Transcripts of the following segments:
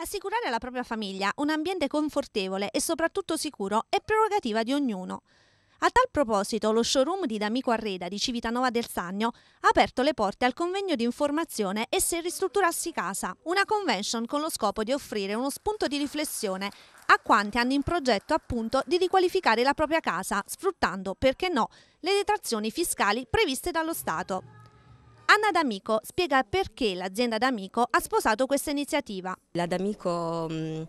Assicurare alla propria famiglia un ambiente confortevole e soprattutto sicuro è prerogativa di ognuno. A tal proposito, lo showroom di D'Amico Arreda di Civitanova del Sannio ha aperto le porte al convegno di informazione e se ristrutturassi casa, una convention con lo scopo di offrire uno spunto di riflessione a quanti hanno in progetto appunto di riqualificare la propria casa, sfruttando, perché no, le detrazioni fiscali previste dallo Stato. Anna D'Amico spiega perché l'azienda D'Amico ha sposato questa iniziativa. La D'Amico eh,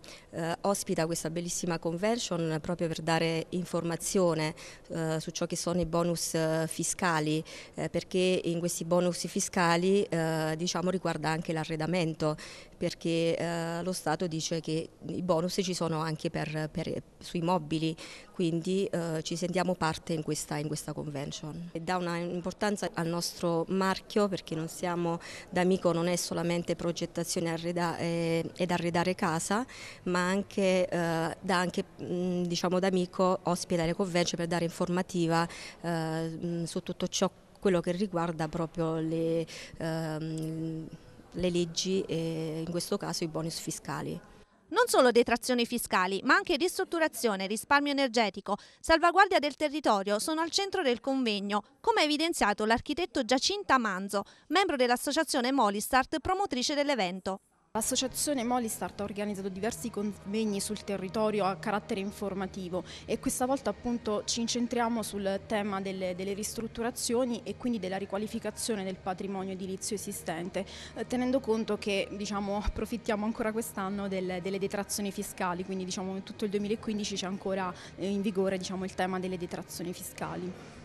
ospita questa bellissima convention proprio per dare informazione eh, su ciò che sono i bonus eh, fiscali, eh, perché in questi bonus fiscali eh, diciamo, riguarda anche l'arredamento, perché eh, lo Stato dice che i bonus ci sono anche per, per, sui mobili, quindi ci sentiamo parte in questa, in questa convention. E dà una importanza al nostro marchio perché non siamo d'amico non è solamente progettazione eh, ed arredare casa ma anche eh, da anche diciamo d'amico ospita le per dare informativa eh, su tutto ciò quello che riguarda proprio le, ehm, le leggi e in questo caso i bonus fiscali non solo detrazioni fiscali, ma anche ristrutturazione, risparmio energetico, salvaguardia del territorio sono al centro del convegno, come ha evidenziato l'architetto Giacinta Manzo, membro dell'associazione Molistart, promotrice dell'evento. L'associazione Molistart ha organizzato diversi convegni sul territorio a carattere informativo e questa volta appunto ci incentriamo sul tema delle, delle ristrutturazioni e quindi della riqualificazione del patrimonio edilizio esistente, eh, tenendo conto che diciamo, approfittiamo ancora quest'anno del, delle detrazioni fiscali, quindi diciamo, in tutto il 2015 c'è ancora eh, in vigore diciamo, il tema delle detrazioni fiscali.